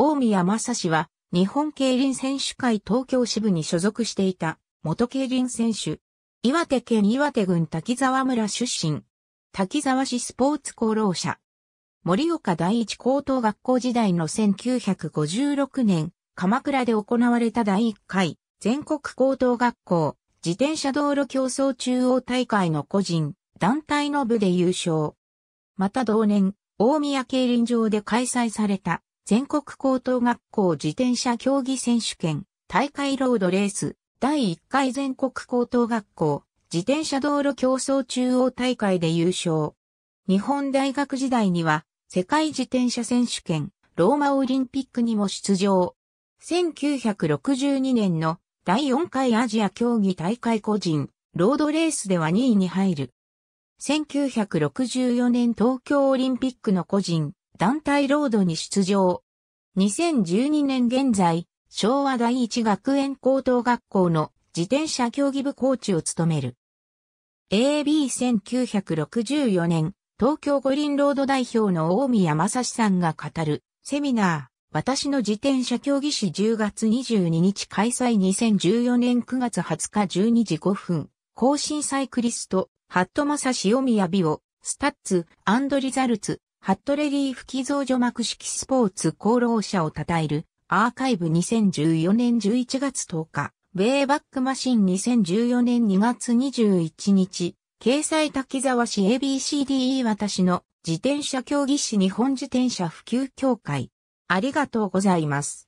大宮正氏は、日本競輪選手会東京支部に所属していた、元競輪選手。岩手県岩手郡滝沢村出身。滝沢市スポーツ功労者。森岡第一高等学校時代の1956年、鎌倉で行われた第1回全国高等学校自転車道路競争中央大会の個人、団体の部で優勝。また同年、大宮競輪場で開催された全国高等学校自転車競技選手権、大会ロードレース、第1回全国高等学校、自転車道路競争中央大会で優勝。日本大学時代には、世界自転車選手権、ローマオリンピックにも出場。1962年の第4回アジア競技大会個人、ロードレースでは2位に入る。1964年東京オリンピックの個人、団体ロードに出場。2012年現在、昭和第一学園高等学校の自転車競技部コーチを務める。AB1964 年、東京五輪ロード代表の大宮正史さんが語るセミナー、私の自転車競技史10月22日開催2014年9月20日12時5分、更新サイクリスト、ハットマサシオミヤビオ、スタッツ、アンドリザルツ、ハットレリーフ寄贈除幕式スポーツ功労者を称える、アーカイブ2014年11月10日、ウェイバックマシン2014年2月21日、掲載滝沢市 ABCDE 私の自転車競技士日本自転車普及協会。ありがとうございます。